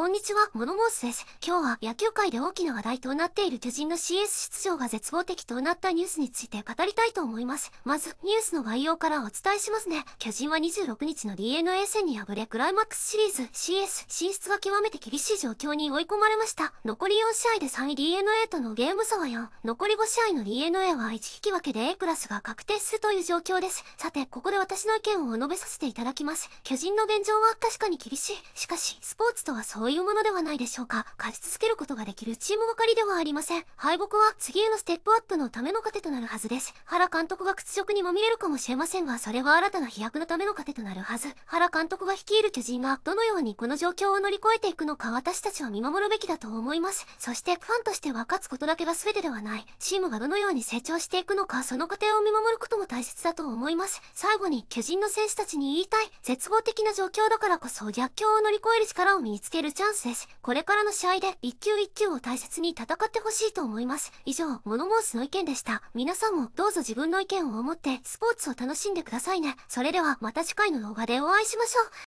こんにちは、モノモースです。今日は野球界で大きな話題となっている巨人の CS 出場が絶望的となったニュースについて語りたいと思います。まず、ニュースの概要からお伝えしますね。巨人は26日の DNA 戦に敗れ、クライマックスシリーズ CS 進出が極めて厳しい状況に追い込まれました。残り4試合で3位 DNA とのゲーム差は4。残り5試合の DNA は1引き分けで A クラスが確定するという状況です。さて、ここで私の意見を述べさせていただきます。巨人の現状は確かに厳しい。しかし、スポーツとはそうとういうものではないでしょうか。勝ち続けることができるチームばかりではありません。敗北は次へのステップアップのための糧となるはずです。原監督が屈辱にまみれるかもしれませんが、それは新たな飛躍のための糧となるはず。原監督が率いる巨人がどのようにこの状況を乗り越えていくのか私たちは見守るべきだと思います。そしてファンとしては勝つことだけが全てではない。チームがどのように成長していくのか、その過程を見守ることも大切だと思います。最後に巨人の選手たちに言いたい。絶望的な状況だからこそ逆境を乗り越える力を身につけるチャンスです。これからの試合で一球一球を大切に戦ってほしいと思います。以上、モノモースの意見でした。皆さんもどうぞ自分の意見を思ってスポーツを楽しんでくださいね。それではまた次回の動画でお会いしましょう。